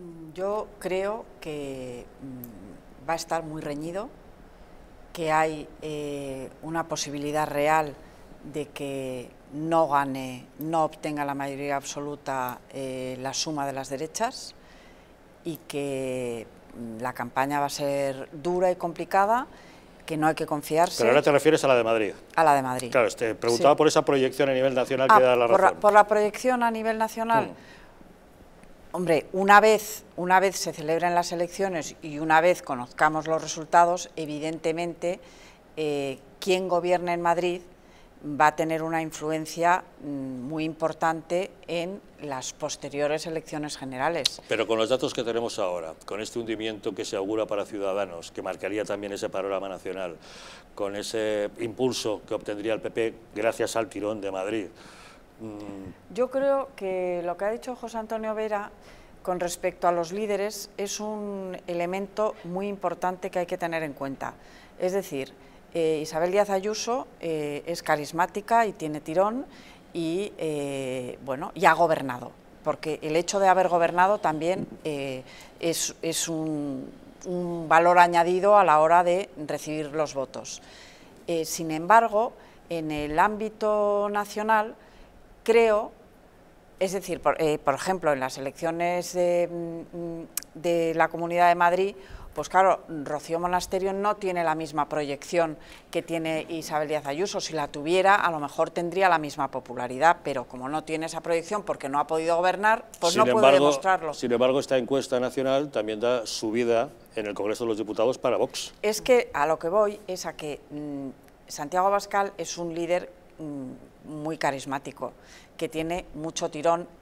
Mm, yo creo que mm, va a estar muy reñido, que hay eh, una posibilidad real de que no gane, no obtenga la mayoría absoluta eh, la suma de las derechas y que mm, la campaña va a ser dura y complicada, que no hay que confiarse. Pero ahora te refieres a la de Madrid. A la de Madrid. Claro, te este, preguntaba por esa proyección a nivel nacional ah, que da la razón. Por, la proyección a nivel nacional. Hombre, una vez, una vez se celebren las elecciones y una vez conozcamos los resultados, evidentemente eh, quien gobierne en Madrid va a tener una influencia mm, muy importante en las posteriores elecciones generales. Pero con los datos que tenemos ahora, con este hundimiento que se augura para Ciudadanos, que marcaría también ese panorama nacional, con ese impulso que obtendría el PP gracias al tirón de Madrid, Mm. Yo creo que lo que ha dicho José Antonio Vera con respecto a los líderes es un elemento muy importante que hay que tener en cuenta. Es decir, eh, Isabel Díaz Ayuso eh, es carismática y tiene tirón y, eh, bueno, y ha gobernado, porque el hecho de haber gobernado también es, un, valor añadido a la hora de recibir los votos. sin embargo, en el ámbito nacional creo, es decir, eh, por, ejemplo, en las elecciones mm, de, la Comunidad de Madrid, pues claro, Rocío Monasterio no tiene la misma proyección que tiene Isabel Díaz Ayuso. Si la tuviera, a lo mejor tendría la misma popularidad, pero como no tiene esa proyección porque no ha podido gobernar, pues no puede demostrarlo. Sin embargo, esta encuesta nacional también da subida en el Congreso de los Diputados para Vox. Es que a lo que voy es a que mm, Santiago Bascal es un líder muy carismático, que tiene mucho tirón